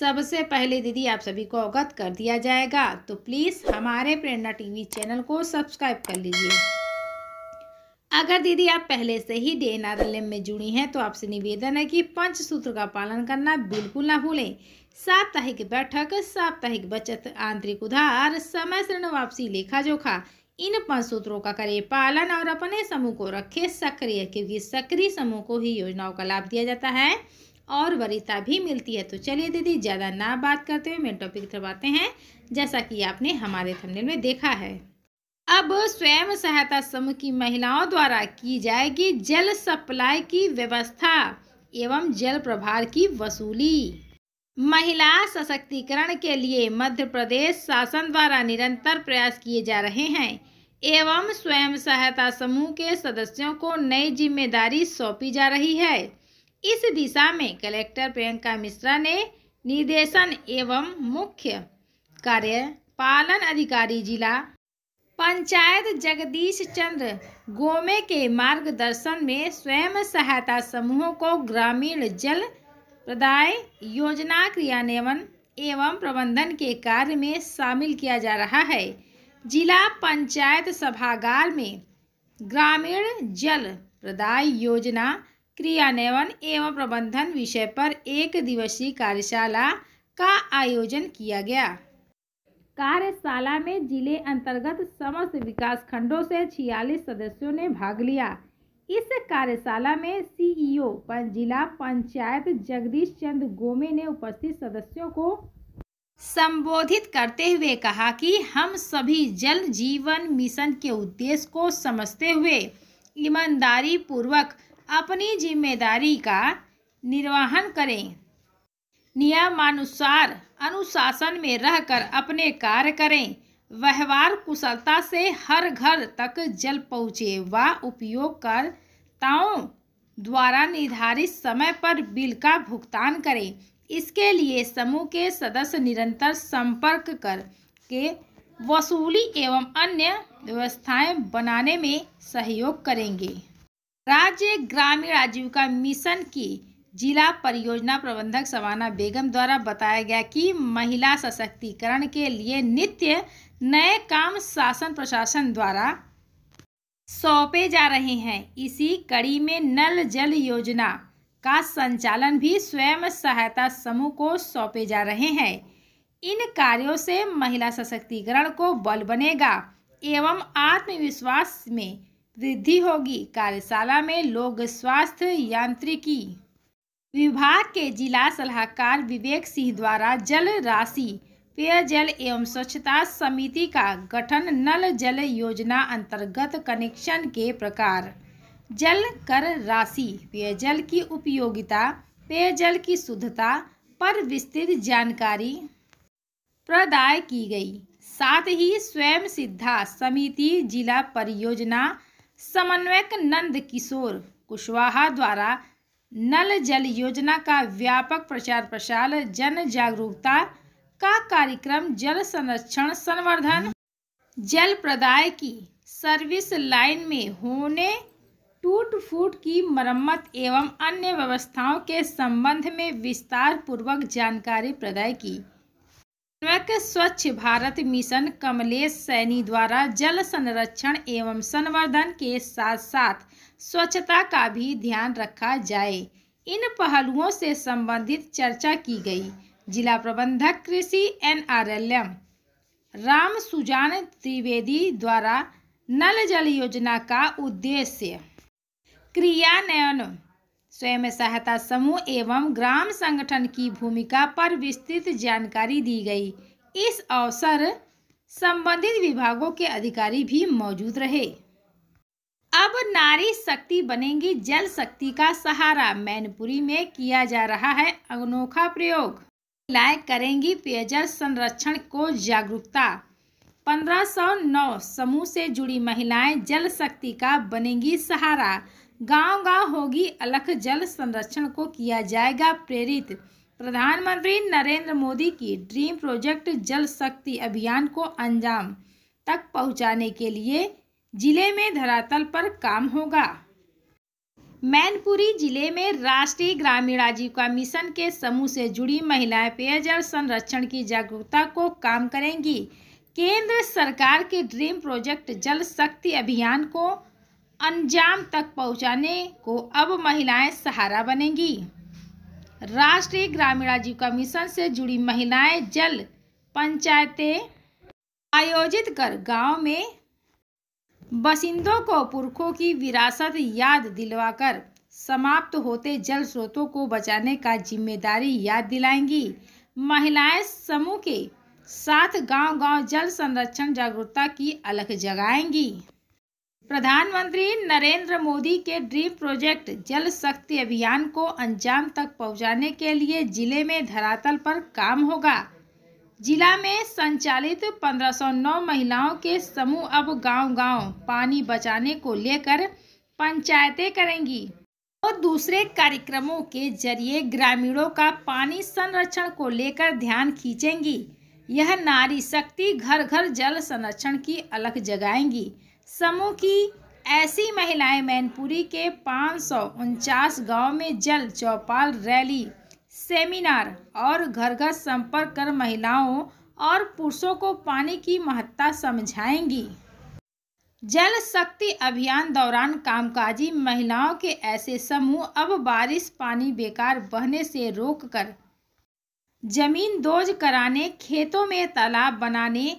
सबसे पहले दीदी आप सभी को अवगत कर दिया जाएगा तो प्लीज़ हमारे प्रेरणा टीवी चैनल को सब्सक्राइब कर लीजिए अगर दीदी आप पहले से ही डे एन में जुड़ी हैं तो आपसे निवेदन है कि पंच सूत्र का पालन करना बिल्कुल ना भूलें साप्ताहिक बैठक साप्ताहिक बचत आंतरिक उधार समय ऋण वापसी लेखा जोखा इन पंच सूत्रों का करें पालन और अपने समूह को रखें सक्रिय क्योंकि सक्रिय समूह को ही योजनाओं का लाभ दिया जाता है और वरिष्ठता भी मिलती है तो चलिए दीदी ज़्यादा ना बात करते हुए मेन टॉपिक की आते हैं जैसा कि आपने हमारे थंबनेल में देखा है अब स्वयं सहायता समूह की महिलाओं द्वारा की जाएगी जल सप्लाई की व्यवस्था एवं जल प्रभार की वसूली महिला सशक्तिकरण के लिए मध्य प्रदेश शासन द्वारा निरंतर प्रयास किए जा रहे हैं एवं स्वयं सहायता समूह के सदस्यों को नई जिम्मेदारी सौंपी जा रही है इस दिशा में कलेक्टर प्रियंका मिश्रा ने निर्देशन एवं मुख्य कार्य पालन अधिकारी जिला पंचायत जगदीश चंद्र गोमे के मार्गदर्शन में स्वयं सहायता समूहों को ग्रामीण जल प्रदाय योजना क्रियान्वयन एवं प्रबंधन के कार्य में शामिल किया जा रहा है जिला पंचायत सभागार में ग्रामीण जल प्रदाय योजना क्रियान्वयन एवं प्रबंधन विषय पर एक दिवसीय कार्यशाला का आयोजन किया गया कार्यशाला में जिले अंतर्गत समस्त विकास खंडों से छियालीस सदस्यों ने भाग लिया इस कार्यशाला में सीईओ पर जिला पंचायत जगदीश चंद गोमे ने उपस्थित सदस्यों को संबोधित करते हुए कहा कि हम सभी जल जीवन मिशन के उद्देश्य को समझते हुए ईमानदारी पूर्वक अपनी जिम्मेदारी का निर्वहन करें नियमानुसार अनुशासन में रहकर अपने कार्य करें व्यवहार कुशलता से हर घर तक जल पहुँचे व उपयोगकर्ताओं द्वारा निर्धारित समय पर बिल का भुगतान करें इसके लिए समूह के सदस्य निरंतर संपर्क कर के वसूली एवं अन्य व्यवस्थाएं बनाने में सहयोग करेंगे राज्य ग्रामीण आजीविका मिशन की जिला परियोजना प्रबंधक सवाना बेगम द्वारा बताया गया कि महिला सशक्तिकरण के लिए नित्य नए काम शासन प्रशासन द्वारा सौंपे जा रहे हैं इसी कड़ी में नल जल योजना का संचालन भी स्वयं सहायता समूह को सौंपे जा रहे हैं इन कार्यों से महिला सशक्तिकरण को बल बनेगा एवं आत्मविश्वास में वृद्धि होगी कार्यशाला में लोक स्वास्थ्य यांत्रिकी विभाग के जिला सलाहकार विवेक सिंह द्वारा जल राशि पेयजल एवं स्वच्छता समिति का गठन नल जल योजना अंतर्गत कनेक्शन के प्रकार जल कर राशि पेयजल की उपयोगिता पेयजल की शुद्धता पर विस्तृत जानकारी प्रदाय की गई साथ ही स्वयं सिद्धा समिति जिला परियोजना समन्वयक नंद किशोर कुशवाहा द्वारा नल जल योजना का व्यापक प्रचार प्रसार जन जागरूकता का कार्यक्रम जल संरक्षण संवर्धन जल प्रदाय की सर्विस लाइन में होने टूट फूट की मरम्मत एवं अन्य व्यवस्थाओं के संबंध में विस्तार पूर्वक जानकारी प्रदाय की स्वच्छ भारत मिशन कमलेश सैनी द्वारा जल संरक्षण एवं संवर्धन के साथ साथ स्वच्छता का भी ध्यान रखा जाए इन पहलुओं से संबंधित चर्चा की गई जिला प्रबंधक कृषि एनआरएलएम राम सुजान त्रिवेदी द्वारा नल जल योजना का उद्देश्य क्रियान्वयन स्वयं सहायता समूह एवं ग्राम संगठन की भूमिका पर विस्तृत जानकारी दी गई इस अवसर संबंधित विभागों के अधिकारी भी मौजूद रहे अब नारी शक्ति बनेगी जल शक्ति का सहारा मैनपुरी में किया जा रहा है अनोखा प्रयोग लाए करेंगी पेयजल संरक्षण को जागरूकता 1509 समूह से जुड़ी महिलाएं जल शक्ति का बनेंगी सहारा गांव गांव होगी अलख जल संरक्षण को किया जाएगा प्रेरित प्रधानमंत्री नरेंद्र मोदी की ड्रीम प्रोजेक्ट जल शक्ति अभियान को अंजाम तक पहुंचाने के लिए जिले में धरातल पर काम होगा मैनपुरी जिले में राष्ट्रीय ग्रामीण आजीविका मिशन के समूह से जुड़ी महिलाएं पेयजल संरक्षण की जागरूकता को काम करेंगी केंद्र सरकार के ड्रीम प्रोजेक्ट जल शक्ति अभियान को अंजाम तक पहुंचाने को अब महिलाएं सहारा बनेंगी राष्ट्रीय ग्रामीण आजीविका मिशन से जुड़ी महिलाएं जल पंचायतें आयोजित कर गांव में बसिंदों को पुरखों की विरासत याद दिलवाकर समाप्त होते जल स्रोतों को बचाने का जिम्मेदारी याद दिलाएंगी महिलाएं समूह के साथ गांव-गांव जल संरक्षण जागरूकता की अलख जगाएंगी प्रधानमंत्री नरेंद्र मोदी के ड्रीम प्रोजेक्ट जल शक्ति अभियान को अंजाम तक पहुंचाने के लिए जिले में धरातल पर काम होगा जिला में संचालित 1509 महिलाओं के समूह अब गांव-गांव पानी बचाने को लेकर पंचायतें करेंगी और दूसरे कार्यक्रमों के जरिए ग्रामीणों का पानी संरक्षण को लेकर ध्यान खींचेंगी यह नारी शक्ति घर घर जल संरक्षण की अलग जगाएंगी समूह की ऐसी महिलाएं मैनपुरी के पाँच गांव में जल चौपाल रैली सेमिनार और घर घर संपर्क कर महिलाओं और पुरुषों को पानी की महत्ता समझाएंगी जल शक्ति अभियान दौरान कामकाजी महिलाओं के ऐसे समूह अब बारिश पानी बेकार बहने से रोककर जमीन दोज कराने खेतों में तालाब बनाने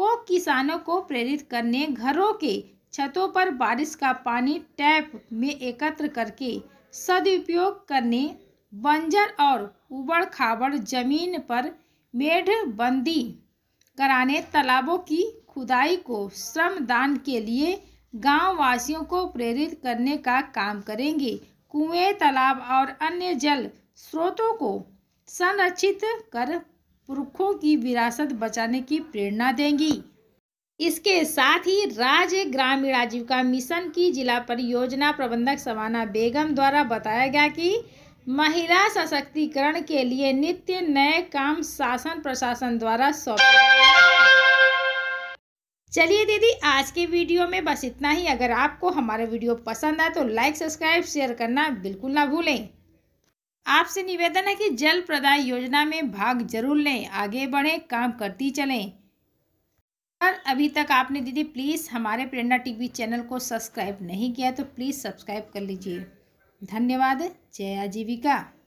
को किसानों को प्रेरित करने घरों के छतों पर बारिश का पानी टैप में एकत्र करके सदुपयोग करने बंजर और उबड़ खाबड़ जमीन पर मेढ़बंदी कराने तालाबों की खुदाई को श्रम दान के लिए गाँव वासियों को प्रेरित करने का काम करेंगे कुएं तालाब और अन्य जल स्रोतों को संरक्षित कर पुरखों की विरासत बचाने की प्रेरणा देंगी इसके साथ ही राज्य ग्रामीण आजीविका मिशन की जिला परियोजना प्रबंधक सवाना बेगम द्वारा बताया गया कि महिला सशक्तिकरण के लिए नित्य नए काम शासन प्रशासन द्वारा सौंपे चलिए दीदी आज के वीडियो में बस इतना ही अगर आपको हमारा वीडियो पसंद आए तो लाइक सब्सक्राइब शेयर करना बिल्कुल ना भूलें आपसे निवेदन है कि जल प्रदाय योजना में भाग जरूर लें आगे बढ़ें काम करती चलें और अभी तक आपने दीदी प्लीज़ हमारे प्रेरणा टीवी चैनल को सब्सक्राइब नहीं किया तो प्लीज़ सब्सक्राइब कर लीजिए धन्यवाद जय आजीविका